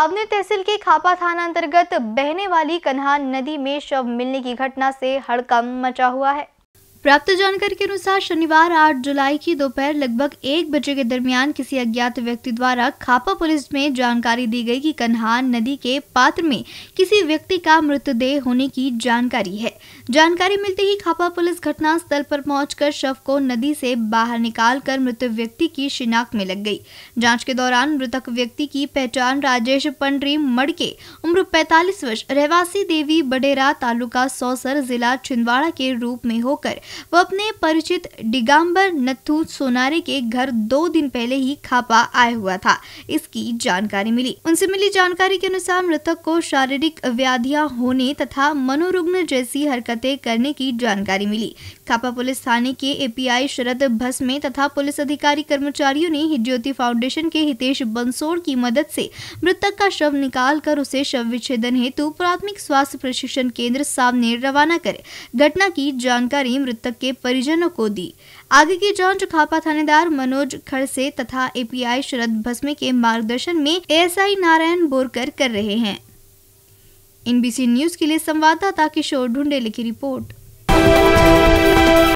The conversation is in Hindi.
सावने तहसील के खापा थाना अंतर्गत बहने वाली कन्हान नदी में शव मिलने की घटना से हड़कम मचा हुआ है प्राप्त जानकारी के अनुसार शनिवार 8 जुलाई की दोपहर लगभग एक बजे के दरमियान किसी अज्ञात व्यक्ति द्वारा खापा पुलिस में जानकारी दी गई कि कन्हान नदी के पात्र में किसी व्यक्ति का मृतदेह होने की जानकारी है जानकारी मिलते ही खापा पुलिस घटना स्थल पर पहुंचकर शव को नदी से बाहर निकालकर मृत व्यक्ति की शिनाख्त में लग गई जाँच के दौरान मृतक व्यक्ति की पहचान राजेश पंडरी मड़के उम्र पैतालीस वर्ष रहवासी देवी बडेरा तालुका सौसर जिला छिंदवाड़ा के रूप में होकर वह अपने परिचित डिगाम्बर नथु सोनारे के घर दो दिन पहले ही खापा आया हुआ था इसकी जानकारी मिली उनसे मिली जानकारी के अनुसार मृतक को शारीरिक व्याधियां होने तथा मनोरुग्न जैसी हरकतें करने की जानकारी मिली खापा पुलिस थाने के एपीआई शरद भस्मे तथा पुलिस अधिकारी कर्मचारियों ने ज्योति फाउंडेशन के हितेश बंसोड़ की मदद से मृतक का शव निकाल कर उसे शव विच्छेदन हेतु प्राथमिक स्वास्थ्य प्रशिक्षण केंद्र सामने रवाना करे घटना की जानकारी मृतक मृतक के परिजनों को दी आगे की जांच खापा थानेदार मनोज खड़से तथा एपीआई शरद भस्मे के मार्गदर्शन में एएसआई नारायण बोरकर कर रहे हैं एनबीसी न्यूज के लिए संवाददाता किशोर ढूंढे लिखी रिपोर्ट